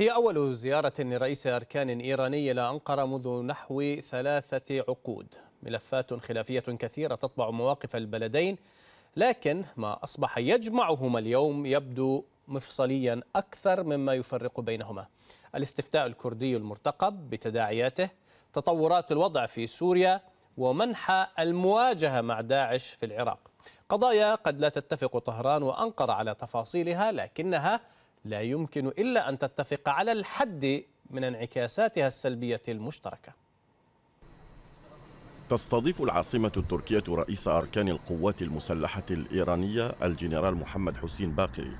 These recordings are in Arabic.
هي أول زيارة لرئيس أركان إيراني إلى أنقرة منذ نحو ثلاثة عقود ملفات خلافية كثيرة تطبع مواقف البلدين لكن ما أصبح يجمعهما اليوم يبدو مفصليا أكثر مما يفرق بينهما الاستفتاء الكردي المرتقب بتداعياته تطورات الوضع في سوريا ومنحى المواجهة مع داعش في العراق قضايا قد لا تتفق طهران وأنقرة على تفاصيلها لكنها لا يمكن إلا أن تتفق على الحد من انعكاساتها السلبية المشتركة تستضيف العاصمة التركية رئيس أركان القوات المسلحة الإيرانية الجنرال محمد حسين باقري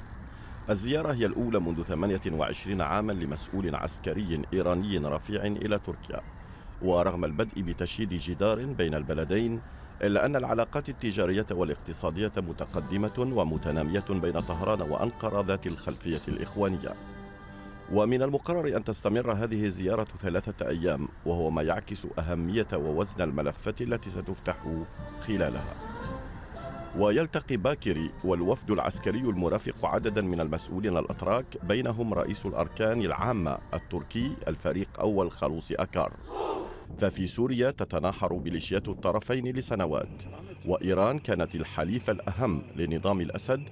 الزيارة هي الأولى منذ 28 عاما لمسؤول عسكري إيراني رفيع إلى تركيا ورغم البدء بتشييد جدار بين البلدين إلا أن العلاقات التجارية والاقتصادية متقدمة ومتنامية بين طهران وأنقرة ذات الخلفية الإخوانية ومن المقرر أن تستمر هذه الزيارة ثلاثة أيام وهو ما يعكس أهمية ووزن الملفات التي ستفتح خلالها ويلتقي باكري والوفد العسكري المرافق عددا من المسؤولين الأتراك بينهم رئيس الأركان العامة التركي الفريق أول خلوص أكار ففي سوريا تتناحر ميليشيات الطرفين لسنوات وإيران كانت الحليف الأهم لنظام الأسد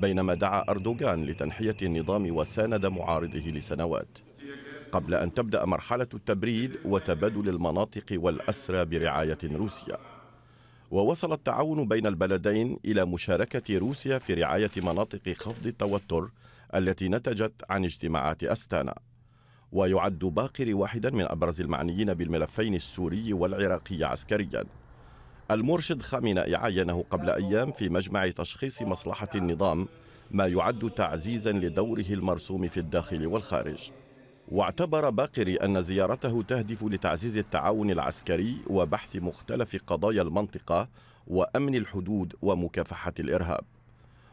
بينما دعا أردوغان لتنحية النظام وساند معارضه لسنوات قبل أن تبدأ مرحلة التبريد وتبادل المناطق والأسرى برعاية روسيا ووصل التعاون بين البلدين إلى مشاركة روسيا في رعاية مناطق خفض التوتر التي نتجت عن اجتماعات أستانا ويعد باقر واحدا من أبرز المعنيين بالملفين السوري والعراقي عسكريا المرشد خامنئي عينه قبل أيام في مجمع تشخيص مصلحة النظام ما يعد تعزيزا لدوره المرسوم في الداخل والخارج واعتبر باقري أن زيارته تهدف لتعزيز التعاون العسكري وبحث مختلف قضايا المنطقة وأمن الحدود ومكافحة الإرهاب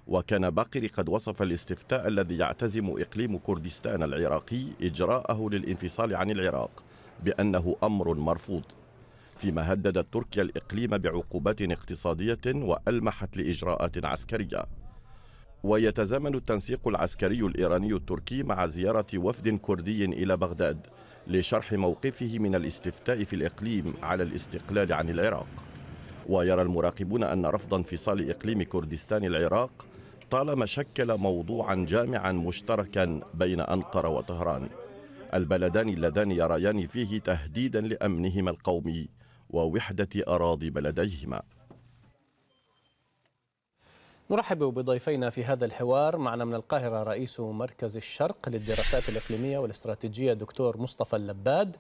وكان باقر قد وصف الاستفتاء الذي يعتزم إقليم كردستان العراقي إجراءه للانفصال عن العراق بأنه أمر مرفوض فيما هددت تركيا الإقليم بعقوبات اقتصادية وألمحت لإجراءات عسكرية ويتزامن التنسيق العسكري الإيراني التركي مع زيارة وفد كردي إلى بغداد لشرح موقفه من الاستفتاء في الإقليم على الاستقلال عن العراق ويرى المراقبون أن رفض انفصال إقليم كردستان العراق طالما شكل موضوعا جامعا مشتركا بين أنقرة وطهران البلدان اللذان يريان فيه تهديدا لأمنهما القومي ووحدة أراضي بلديهما نرحب بضيفينا في هذا الحوار معنا من القاهرة رئيس مركز الشرق للدراسات الإقليمية والاستراتيجية دكتور مصطفى اللباد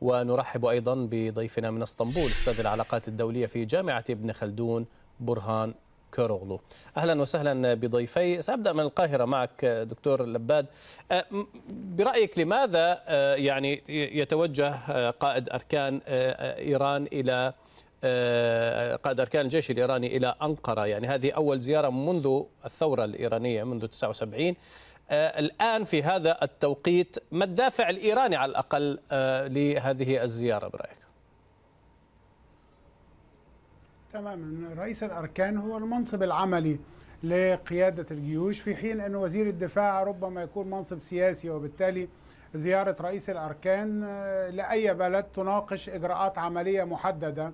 ونرحب أيضا بضيفنا من اسطنبول أستاذ العلاقات الدولية في جامعة ابن خلدون برهان كاروغلو أهلا وسهلا بضيفي سأبدأ من القاهرة معك دكتور لباد أه، برأيك لماذا أه، يعني يتوجه أه، قائد أركان إيران إلى قائد أركان الجيش الإيراني إلى أنقرة يعني هذه أول زيارة منذ الثورة الإيرانية منذ 79 الآن في هذا التوقيت ما الدافع الإيراني على الأقل لهذه الزيارة برأيك تماما رئيس الأركان هو المنصب العملي لقيادة الجيوش في حين أن وزير الدفاع ربما يكون منصب سياسي وبالتالي زيارة رئيس الأركان آه، لأي بلد تناقش إجراءات عملية محددة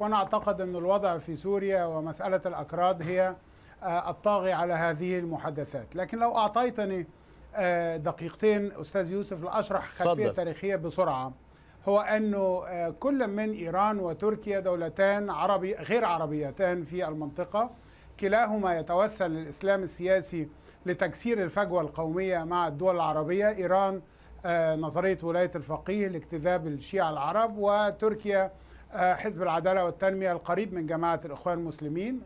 وأنا أعتقد أن الوضع في سوريا ومسألة الأكراد هي آه، الطاغي على هذه المحادثات لكن لو أعطيتني آه، دقيقتين أستاذ يوسف لأشرح خلفية صدر. تاريخية بسرعة هو أنه آه، كل من إيران وتركيا دولتان عربي غير عربيتان في المنطقة كلاهما يتوسل الإسلام السياسي لتكسير الفجوة القومية مع الدول العربية إيران آه، نظرية ولاية الفقيه لاجتذاب الشيعة العرب وتركيا آه، حزب العدالة والتنمية القريب من جماعة الإخوان المسلمين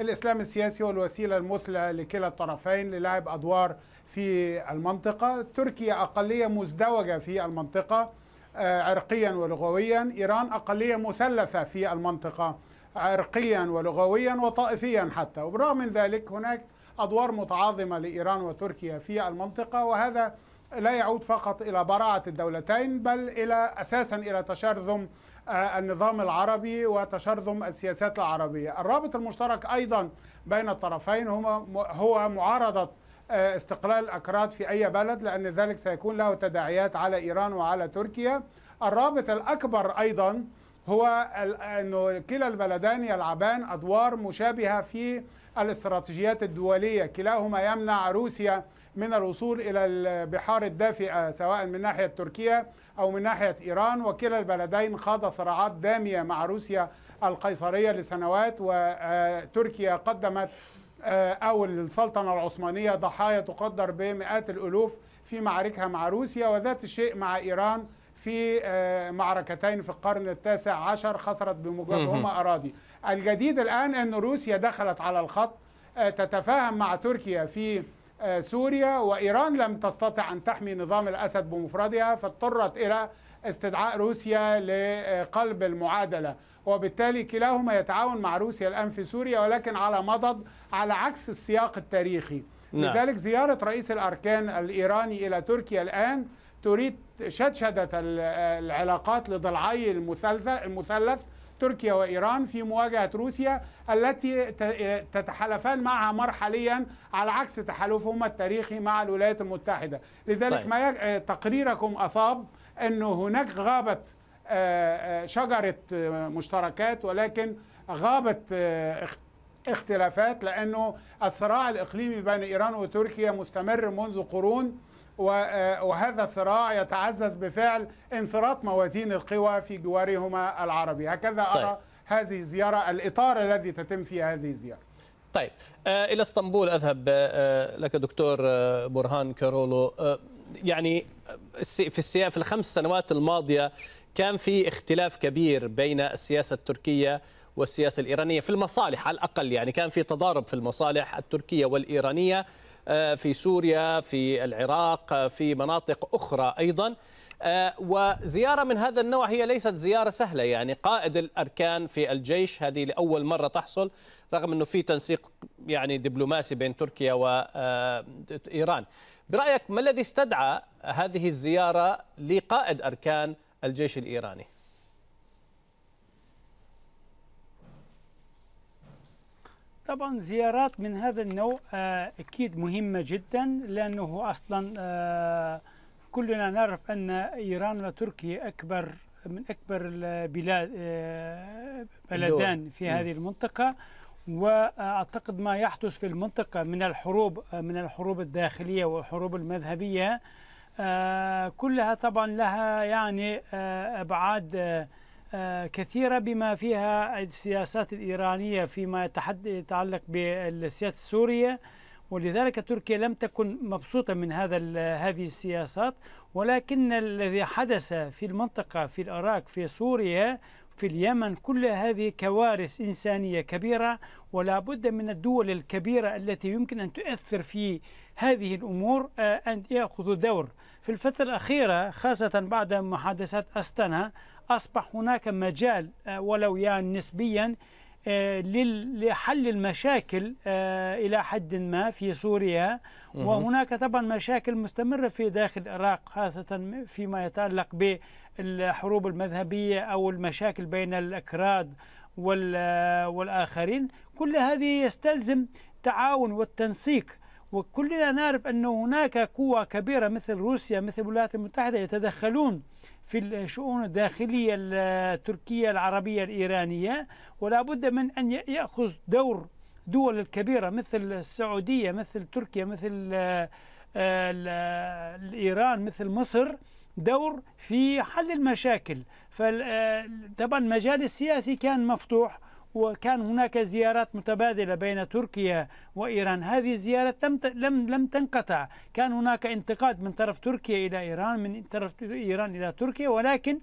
الإسلام السياسي هو الوسيلة المثلى لكلا الطرفين للعب أدوار في المنطقة تركيا أقلية مزدوجة في المنطقة عرقيا ولغويا إيران أقلية مثلثة في المنطقة عرقيا ولغويا وطائفيا حتى وبرغم من ذلك هناك أدوار متعاظمة لإيران وتركيا في المنطقة وهذا لا يعود فقط إلى براعة الدولتين بل إلى أساسا إلى تشرذم آه، النظام العربي وتشرذم السياسات العربية الرابط المشترك أيضا بين الطرفين هو معارضة آه، استقلال الأكراد في أي بلد لأن ذلك سيكون له تداعيات على إيران وعلى تركيا الرابط الأكبر أيضا هو أنه كلا البلدان يلعبان أدوار مشابهة في الاستراتيجيات الدولية كلاهما يمنع روسيا من الوصول إلى البحار الدافئة سواء من ناحية تركيا أو من ناحية إيران وكلا البلدين خاض صراعات دامية مع روسيا القيصرية لسنوات وتركيا قدمت آه، أو السلطنة العثمانية ضحايا تقدر بمئات الألوف في معاركها مع روسيا وذات الشيء مع إيران في آه، معركتين في القرن التاسع عشر خسرت بمجردهما أراضي الجديد الآن أن روسيا دخلت على الخط آه، تتفاهم مع تركيا في سوريا وإيران لم تستطع أن تحمي نظام الأسد بمفردها فاضطرت إلى استدعاء روسيا لقلب المعادلة وبالتالي كلاهما يتعاون مع روسيا الآن في سوريا ولكن على مضض على عكس السياق التاريخي نعم. لذلك زيارة رئيس الأركان الإيراني إلى تركيا الآن تريد شدشدة العلاقات لضلعي المثلث تركيا وإيران في مواجهة روسيا التي تتحالفان معها مرحليا على عكس تحالفهما التاريخي مع الولايات المتحدة لذلك طيب. ما تقريركم أصاب أنه هناك غابت آه، آه، شجره آه، مشتركات ولكن غابت اختلافات لانه الصراع الاقليمي بين ايران وتركيا مستمر منذ قرون وهذا الصراع يتعزز بفعل انفراط موازين القوى في جوارهما العربي هكذا طيب. ارى هذه الزياره الاطار الذي تتم فيه هذه الزياره طيب الى اسطنبول اذهب لك دكتور برهان كارولو يعني في السياق في الخمس سنوات الماضيه كان في اختلاف كبير بين السياسة التركية والسياسة الإيرانية في المصالح على الأقل يعني كان في تضارب في المصالح التركية والإيرانية آه، في سوريا في العراق آه، في مناطق أخرى أيضا آه، وزيارة من هذا النوع هي ليست زيارة سهلة يعني قائد الأركان في الجيش هذه لأول مرة تحصل رغم أنه في تنسيق يعني دبلوماسي بين تركيا وإيران برأيك ما الذي استدعى هذه الزيارة لقائد أركان الجيش الإيراني طبعا زيارات من هذا النوع آه، أكيد مهمة جدا لأنه أصلا آه، كلنا نعرف أن إيران وتركيا أكبر من أكبر البلاد آه، بلدان في هذه المنطقة واعتقد ما يحدث في المنطقه من الحروب من الحروب الداخليه والحروب المذهبيه آه، كلها طبعا لها يعني آه، أبعاد آه، كثيرة بما فيها السياسات الإيرانية فيما يتعلق بالسياسة السورية ولذلك تركيا لم تكن مبسوطة من هذا هذه السياسات ولكن الذي حدث في المنطقة في العراق في سوريا في اليمن كل هذه كوارث إنسانية كبيرة ولا بد من الدول الكبيرة التي يمكن أن تؤثر في هذه الأمور آه، أن يأخذوا دور في الفترة الأخيرة خاصة بعد محادثات استنا أصبح هناك مجال آه، ولو يعني نسبيا آه، لحل المشاكل إلى حد ما في سوريا وهناك طبعا مشاكل مستمرة في داخل العراق خاصة فيما يتعلق بالحروب المذهبية أو المشاكل بين الأكراد والآخرين كل هذه يستلزم تعاون والتنسيق وكلنا نعرف أن هناك قوى كبيرة مثل روسيا مثل الولايات المتحدة يتدخلون في الشؤون الداخلية التركية العربية الإيرانية ولا بد من أن يأخذ دور دول الكبيرة مثل السعودية مثل تركيا مثل آه، إيران مثل مصر دور في حل المشاكل فطبعا آه، المجال السياسي كان مفتوح وكان هناك زيارات متبادلة بين تركيا وإيران هذه الزيارات لم لم لم تنقطع كان هناك انتقاد من طرف تركيا إلى إيران من طرف إيران إلى تركيا ولكن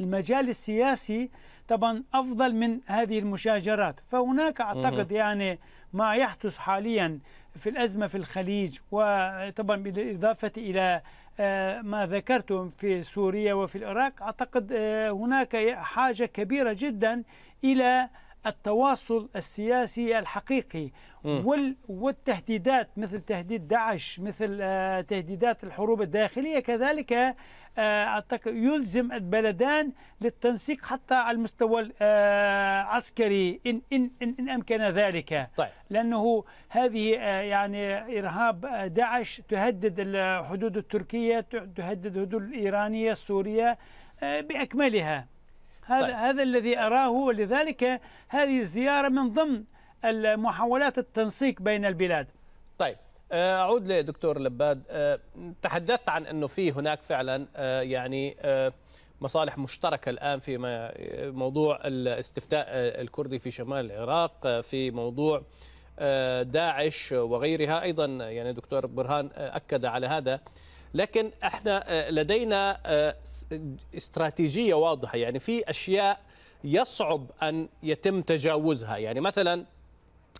المجال السياسي طبعا أفضل من هذه المشاجرات فهناك أعتقد يعني ما يحدث حاليا في الأزمة في الخليج وطبعا بالإضافة إلى آه، ما ذكرتم في سوريا وفي العراق أعتقد آه، هناك حاجة كبيرة جدا إلى التواصل السياسي الحقيقي وال والتهديدات مثل تهديد داعش مثل آه، تهديدات الحروب الداخلية كذلك آه، يلزم البلدان للتنسيق حتى على المستوى العسكري آه، إن, إن, إن, إن أمكن ذلك طيب. لأنه هذه يعني إرهاب داعش تهدد الحدود التركية تهدد الحدود الإيرانية السورية بأكملها هذا طيب. هذا الذي اراه ولذلك هذه الزياره من ضمن المحاولات التنسيق بين البلاد طيب آه، اعود لدكتور لباد آه، تحدثت عن انه في هناك فعلا آه، يعني مصالح مشتركة الآن في موضوع الاستفتاء الكردي في شمال العراق في موضوع داعش وغيرها أيضا يعني دكتور برهان أكد على هذا لكن احنا آه، لدينا آه، استراتيجيه واضحه يعني في اشياء يصعب ان يتم تجاوزها يعني مثلا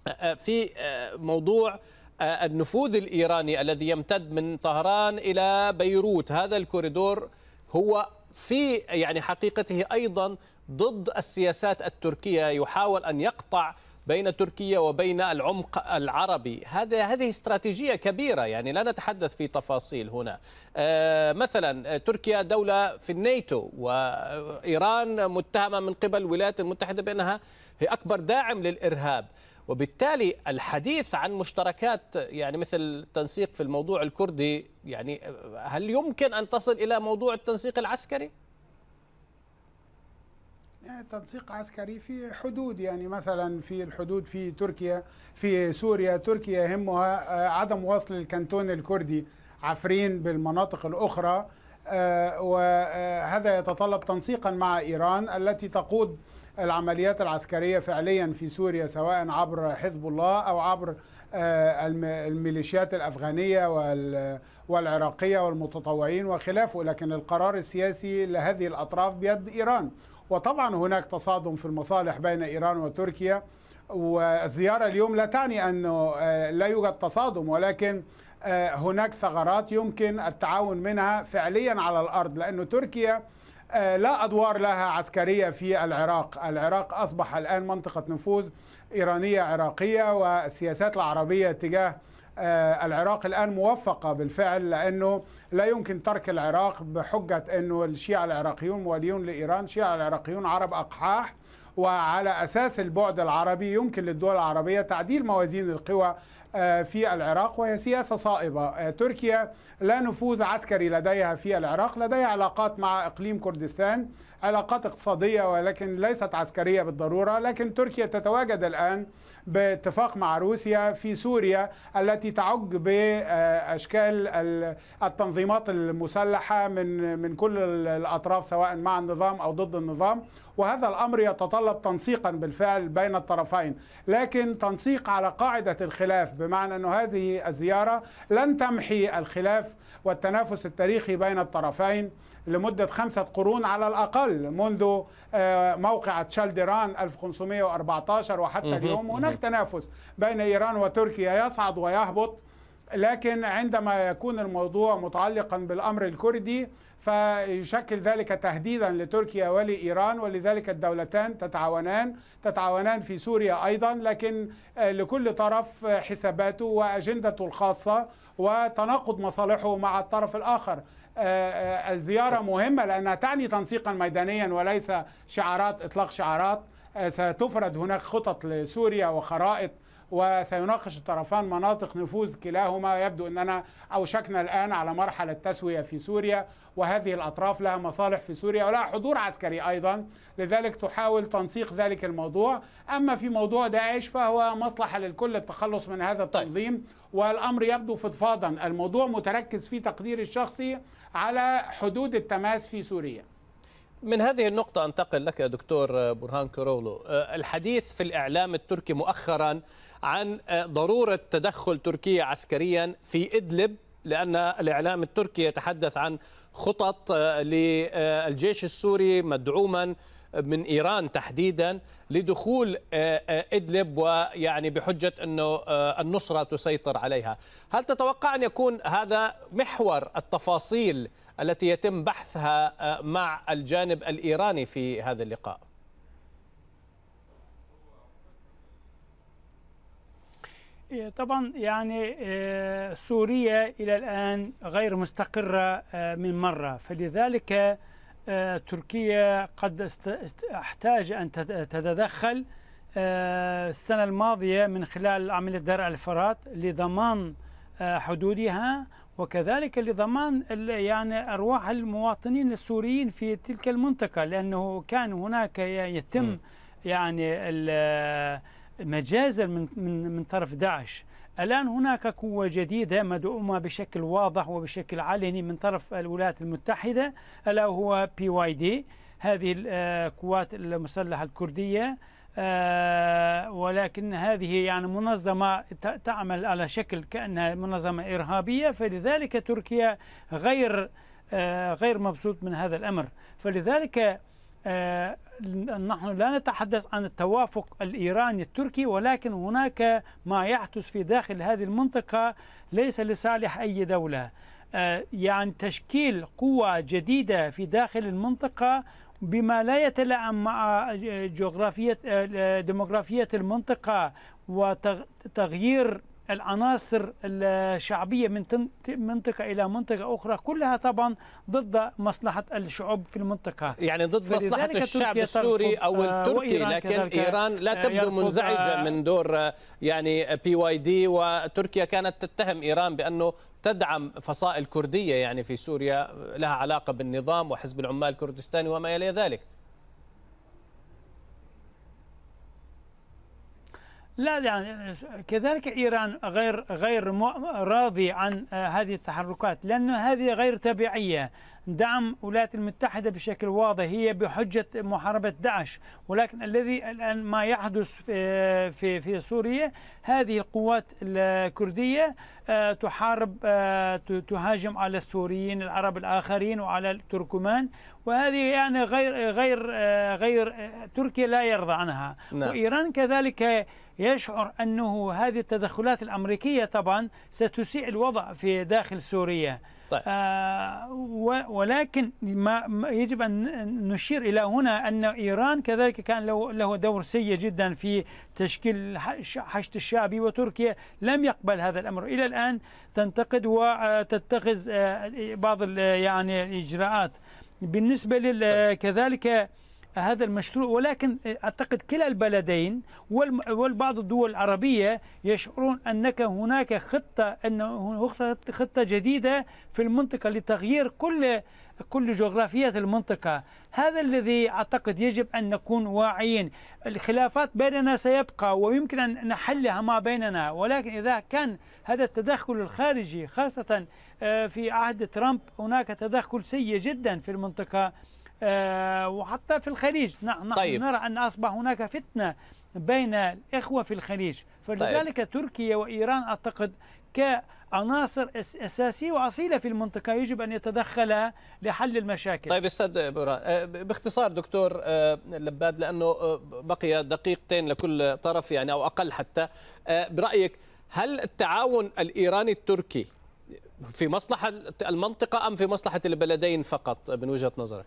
آه، في موضوع النفوذ الايراني الذي يمتد من طهران الى بيروت هذا الكوريدور هو في يعني حقيقته ايضا ضد السياسات التركيه يحاول ان يقطع بين تركيا وبين العمق العربي هذا هذه استراتيجية كبيرة يعني لا نتحدث في تفاصيل هنا آه، مثلا آه، تركيا دولة في الناتو وإيران متهمة من قبل الولايات المتحدة بأنها هي أكبر داعم للإرهاب وبالتالي الحديث عن مشتركات يعني مثل التنسيق في الموضوع الكردي يعني آه، هل يمكن أن تصل إلى موضوع التنسيق العسكري؟ آه، تنسيق عسكري في حدود يعني مثلا في الحدود في تركيا في سوريا تركيا يهمها آه، عدم وصل الكنتون الكردي عفرين بالمناطق الأخرى آه، وهذا يتطلب تنسيقا مع إيران التي تقود العمليات العسكرية فعليا في سوريا سواء عبر حزب الله أو عبر الميليشيات الأفغانية والعراقية والمتطوعين وخلافه لكن القرار السياسي لهذه الأطراف بيد إيران وطبعا هناك تصادم في المصالح بين إيران وتركيا والزيارة اليوم لا تعني أنه آه، لا يوجد تصادم ولكن آه، هناك ثغرات يمكن التعاون منها فعليا على الأرض لأن تركيا آه، لا أدوار لها عسكرية في العراق العراق أصبح الآن منطقة نفوذ إيرانية عراقية والسياسات العربية تجاه آه، العراق الآن موفقة بالفعل لأنه لا يمكن ترك العراق بحجة أنه الشيعة العراقيون مواليون لإيران الشيعه العراقيون عرب أقحاح وعلى أساس البعد العربي يمكن للدول العربية تعديل موازين القوى آه، في العراق وهي سياسة صائبة آه، تركيا لا نفوذ عسكري لديها في العراق لديها علاقات مع إقليم كردستان علاقات اقتصادية ولكن ليست عسكرية بالضرورة لكن تركيا تتواجد الآن باتفاق مع روسيا في سوريا التي تعج باشكال التنظيمات المسلحه من من كل الاطراف سواء مع النظام او ضد النظام وهذا الامر يتطلب تنسيقا بالفعل بين الطرفين لكن تنسيق على قاعده الخلاف بمعنى ان هذه الزياره لن تمحي الخلاف والتنافس التاريخي بين الطرفين لمدة خمسة قرون على الأقل منذ آه، موقع تشالديران 1514 وحتى اليوم هناك تنافس بين إيران وتركيا يصعد ويهبط لكن عندما يكون الموضوع متعلقا بالأمر الكردي فيشكل ذلك تهديدا لتركيا ولإيران ولذلك الدولتان تتعاونان تتعاونان في سوريا أيضا لكن آه، لكل طرف حساباته وأجندته الخاصة وتناقض مصالحه مع الطرف الآخر آه، آه، الزيارة مهمة لأنها تعني تنسيقا ميدانيا وليس شعارات إطلاق شعارات آه، ستفرد هناك خطط لسوريا وخرائط وسيناقش الطرفان مناطق نفوذ كلاهما يبدو اننا اوشكنا الان على مرحله تسويه في سوريا وهذه الاطراف لها مصالح في سوريا ولها حضور عسكري ايضا لذلك تحاول تنسيق ذلك الموضوع اما في موضوع داعش فهو مصلحه للكل التخلص من هذا التنظيم طيب. والامر يبدو فضفاضا الموضوع متركز في تقديري الشخصي على حدود التماس في سوريا من هذه النقطة أنتقل لك يا دكتور برهان كرولو آه، الحديث في الإعلام التركي مؤخرا عن آه، ضرورة تدخل تركيا عسكريا في إدلب لأن الإعلام التركي يتحدث عن خطط آه، للجيش السوري مدعوما من ايران تحديدا لدخول آه، آه، ادلب ويعني بحجه انه آه، النصره تسيطر عليها، هل تتوقع ان يكون هذا محور التفاصيل التي يتم بحثها مع الجانب الايراني في هذا اللقاء؟ إيه، طبعا يعني سوريا إلى الآن غير مستقرة من مرة فلذلك آه، تركيا قد احتاج أن تتدخل آه، السنة الماضية من خلال عملية درع الفرات لضمان آه، حدودها وكذلك لضمان يعني أرواح المواطنين السوريين في تلك المنطقة لأنه كان هناك يتم يعني مجازا من, من, من طرف داعش الآن هناك قوة جديدة مدعومة بشكل واضح وبشكل علني من طرف الولايات المتحدة ألا هو بي واي دي هذه القوات آه، المسلحة الكردية آه، ولكن هذه يعني منظمة تعمل على شكل كأنها منظمة إرهابية فلذلك تركيا غير آه، غير مبسوط من هذا الأمر فلذلك آه، نحن لا نتحدث عن التوافق الإيراني التركي ولكن هناك ما يحدث في داخل هذه المنطقة ليس لصالح أي دولة آه، يعني تشكيل قوة جديدة في داخل المنطقة بما لا يتلائم مع جغرافية آه، ديموغرافية المنطقة وتغيير العناصر الشعبية من منطقة إلى منطقة أخرى كلها طبعا ضد مصلحة الشعوب في المنطقة يعني ضد مصلحة الشعب السوري أو آه، التركي لكن إيران لا تبدو آه، آه، منزعجة من دور يعني بي واي دي وتركيا كانت تتهم إيران بأنه تدعم فصائل كردية يعني في سوريا لها علاقة بالنظام وحزب العمال الكردستاني وما إلى ذلك لا يعني كذلك إيران غير غير راضي عن آه، هذه التحركات لأن هذه غير طبيعية دعم الولايات المتحدة بشكل واضح هي بحجة محاربة داعش ولكن الذي الآن ما يحدث في في, في سوريا هذه القوات الكردية آه، تحارب آه، تهاجم على السوريين العرب الآخرين وعلى التركمان وهذه يعني غير غير غير تركيا لا يرضى عنها نعم. وإيران كذلك يشعر أنه هذه التدخلات الأمريكية طبعا ستسيء الوضع في داخل سوريا طيب. آه ولكن ما يجب أن نشير إلى هنا أن إيران كذلك كان له, له دور سيء جدا في تشكيل حشد الشعبي وتركيا لم يقبل هذا الأمر إلى الآن تنتقد وتتخذ آه، آه، بعض يعني الإجراءات بالنسبة لل طيب. كذلك هذا المشروع ولكن أعتقد كلا البلدين والبعض الدول العربية يشعرون أنك هناك خطة أن خطة جديدة في المنطقة لتغيير كل كل جغرافيات المنطقة هذا الذي أعتقد يجب أن نكون واعيين الخلافات بيننا سيبقى ويمكن أن نحلها ما بيننا ولكن إذا كان هذا التدخل الخارجي خاصة آه، في عهد ترامب هناك تدخل سيء جدا في المنطقة آه، وحتى في الخليج نحن طيب. نرى أن أصبح هناك فتنة بين الإخوة في الخليج فلذلك طيب. تركيا وإيران أعتقد كعناصر أساسية وأصيلة في المنطقة يجب أن يتدخل لحل المشاكل طيب أستاذ برهان آه، باختصار دكتور آه، لباد لأنه بقي دقيقتين لكل طرف يعني أو أقل حتى برأيك هل التعاون الإيراني التركي في مصلحة المنطقة أم في مصلحة البلدين فقط من وجهة نظرك؟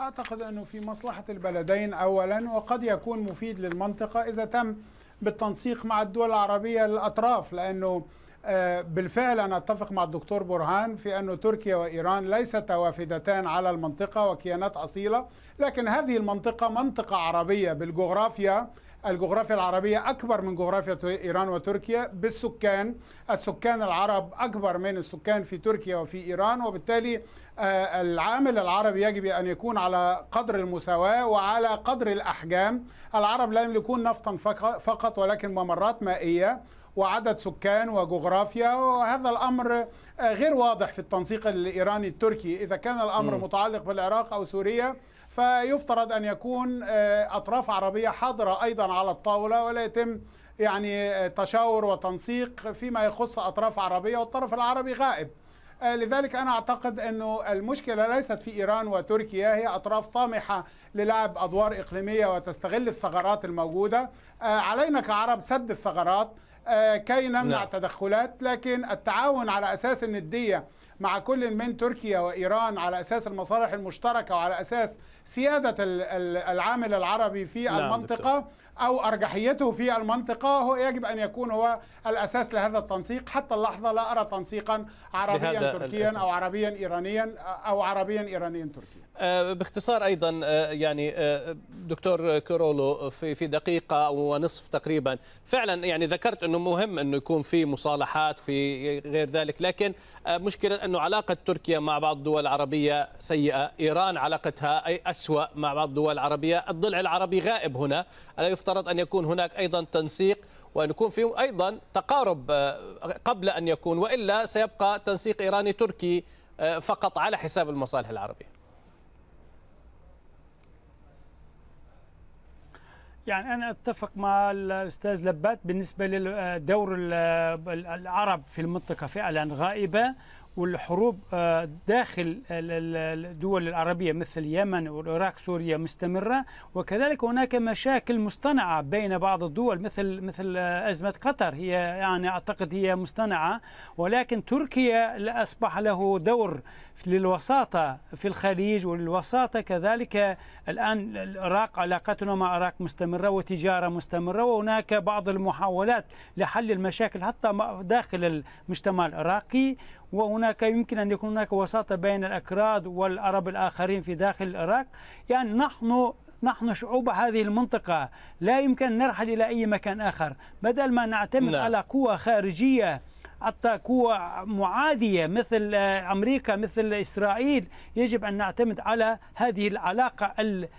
أعتقد أنه في مصلحة البلدين أولا وقد يكون مفيد للمنطقة إذا تم بالتنسيق مع الدول العربية الأطراف لأنه آه، بالفعل أنا أتفق مع الدكتور برهان في أن تركيا وإيران ليست وافدتان على المنطقة وكيانات أصيلة لكن هذه المنطقة منطقة عربية بالجغرافيا الجغرافيا العربية أكبر من جغرافيا إيران وتركيا بالسكان السكان العرب أكبر من السكان في تركيا وفي إيران وبالتالي آه، العامل العربي يجب أن يكون على قدر المساواة وعلى قدر الأحجام العرب لا يملكون نفطا فقط ولكن ممرات مائية وعدد سكان وجغرافيا وهذا الامر آه، غير واضح في التنسيق الايراني التركي اذا كان الامر م. متعلق بالعراق او سوريا فيفترض أن يكون آه، أطراف عربية حاضرة أيضا على الطاولة ولا يتم يعني آه، تشاور وتنسيق فيما يخص أطراف عربية والطرف العربي غائب آه، لذلك أنا أعتقد أنه المشكلة ليست في إيران وتركيا هي أطراف طامحة للعب أدوار إقليمية وتستغل الثغرات الموجودة علينا كعرب سد الثغرات كي نمنع لا. نعم. تدخلات لكن التعاون على أساس الندية مع كل من تركيا وإيران على أساس المصالح المشتركة وعلى أساس سيادة العامل العربي في نعم، المنطقة دكتور. أو أرجحيته في المنطقة هو يجب أن يكون هو الأساس لهذا التنسيق حتى اللحظة لا أرى تنسيقا عربيا تركيا أو عربيا إيرانيا أو عربيا إيرانيا تركيا آه، باختصار ايضا آه، يعني آه، دكتور كيرولو في في دقيقه ونصف تقريبا فعلا يعني ذكرت انه مهم انه يكون في مصالحات في غير ذلك لكن مشكله انه علاقه تركيا مع بعض الدول العربيه سيئه ايران علاقتها اسوا مع بعض الدول العربيه الضلع العربي غائب هنا الا يفترض يفترض أن يكون هناك أيضا تنسيق وأن يكون في أيضا تقارب آه، قبل أن يكون وإلا سيبقى تنسيق إيراني تركي آه، فقط على حساب المصالح العربية يعني أنا أتفق مع الأستاذ لبات بالنسبة لدور العرب في المنطقة فعلا غائبة والحروب آه، داخل الدول العربية مثل اليمن والعراق سوريا مستمرة وكذلك هناك مشاكل مصطنعة بين بعض الدول مثل مثل آه، أزمة قطر هي يعني أعتقد هي مصطنعة ولكن تركيا أصبح له دور للوساطة في الخليج وللوساطة كذلك الآن العراق علاقتنا مع العراق مستمرة وتجارة مستمرة وهناك بعض المحاولات لحل المشاكل حتى داخل المجتمع العراقي وهناك يمكن أن يكون هناك وساطة بين الأكراد والعرب الآخرين في داخل العراق يعني نحن نحن شعوب هذه المنطقة لا يمكن نرحل إلى أي مكان آخر بدل ما نعتمد نعم. على قوة خارجية حتى قوى معادية مثل آه، أمريكا مثل إسرائيل يجب أن نعتمد على هذه العلاقة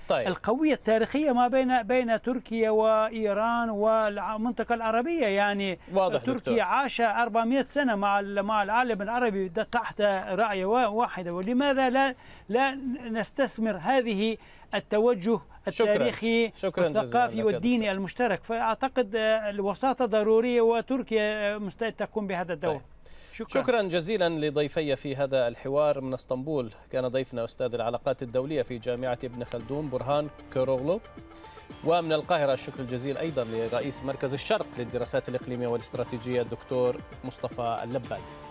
طيب. القوية التاريخية ما بين بين تركيا وإيران والمنطقة العربية يعني واضح تركيا دكتور. عاش 400 سنة مع مع العالم العربي تحت راية واحدة ولماذا لا لا نستثمر هذه التوجه التاريخي شكراً والثقافي والديني المشترك فأعتقد الوساطة ضرورية وتركيا مستعدة تقوم بهذا الدور طيب. شكرا. شكرا جزيلا لضيفي في هذا الحوار من اسطنبول كان ضيفنا أستاذ العلاقات الدولية في جامعة ابن خلدون برهان كيروغلو ومن القاهرة الشكر الجزيل أيضا لرئيس مركز الشرق للدراسات الإقليمية والاستراتيجية الدكتور مصطفى اللباد